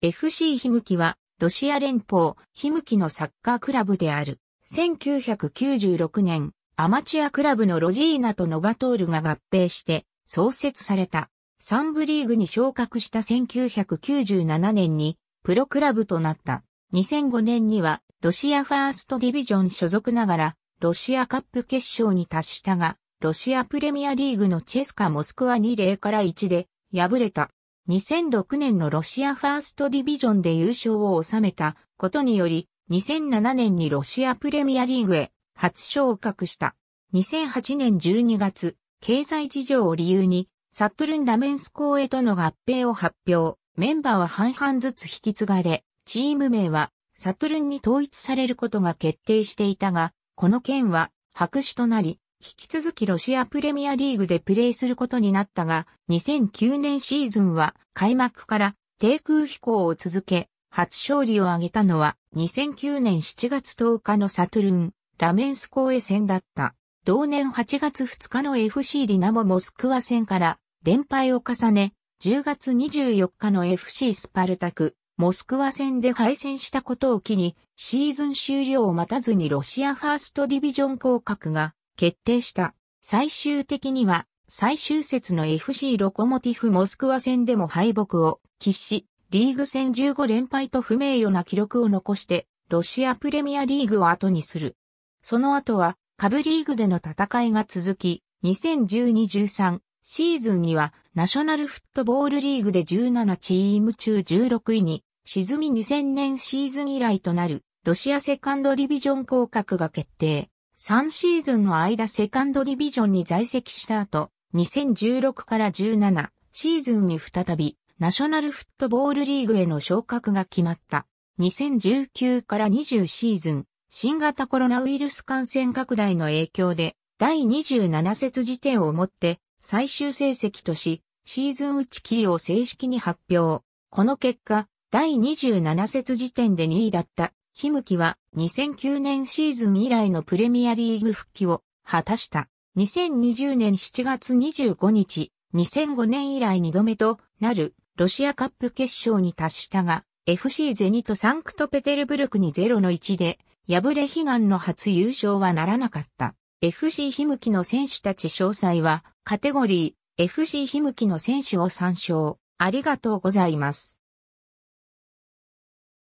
FC ひむきは、ロシア連邦、ひむきのサッカークラブである。1996年、アマチュアクラブのロジーナとノバトールが合併して創設された。3部リーグに昇格した1997年にプロクラブとなった。2005年にはロシアファーストディビジョン所属ながらロシアカップ決勝に達したが、ロシアプレミアリーグのチェスカモスクワ2 0から1で敗れた。2006年のロシアファーストディビジョンで優勝を収めたことにより、2007年にロシアプレミアリーグへ初昇格した。2008年12月、経済事情を理由に、サットルン・ラメンスーへとの合併を発表。メンバーは半々ずつ引き継がれ、チーム名はサトルンに統一されることが決定していたが、この件は白紙となり、引き続きロシアプレミアリーグでプレーすることになったが、2009年シーズンは開幕から低空飛行を続け、初勝利を挙げたのは2009年7月10日のサトゥルン、ラメンス公エ戦だった。同年8月2日の FC ディナモモスクワ戦から連敗を重ね、10月24日の FC スパルタク、モスクワ戦で敗戦したことを機に、シーズン終了を待たずにロシアファーストディビジョン降格が決定した。最終的には、最終節の FC ロコモティフモスクワ戦でも敗北を喫し、リーグ戦15連敗と不名誉な記録を残して、ロシアプレミアリーグを後にする。その後は、下部リーグでの戦いが続き、2012-13シーズンには、ナショナルフットボールリーグで17チーム中16位に、沈み2000年シーズン以来となる、ロシアセカンドディビジョン降格が決定。3シーズンの間セカンドディビジョンに在籍した後、2016から17シーズンに再びナショナルフットボールリーグへの昇格が決まった。2019から20シーズン、新型コロナウイルス感染拡大の影響で、第27節時点をもって最終成績とし、シーズン打ち切りを正式に発表。この結果、第27節時点で2位だったヒムキは2009年シーズン以来のプレミアリーグ復帰を果たした。2020年7月25日、2005年以来2度目となるロシアカップ決勝に達したが、FC ゼニとサンクトペテルブルクに0の1で、敗れ悲願の初優勝はならなかった。FC ひむきの選手たち詳細は、カテゴリー、FC ひむきの選手を参照。ありがとうございます。